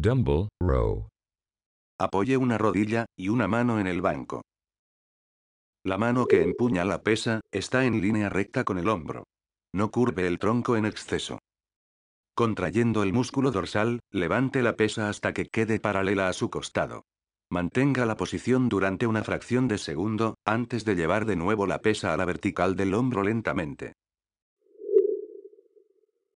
Dumble row. Apoye una rodilla, y una mano en el banco. La mano que empuña la pesa, está en línea recta con el hombro. No curve el tronco en exceso. Contrayendo el músculo dorsal, levante la pesa hasta que quede paralela a su costado. Mantenga la posición durante una fracción de segundo, antes de llevar de nuevo la pesa a la vertical del hombro lentamente.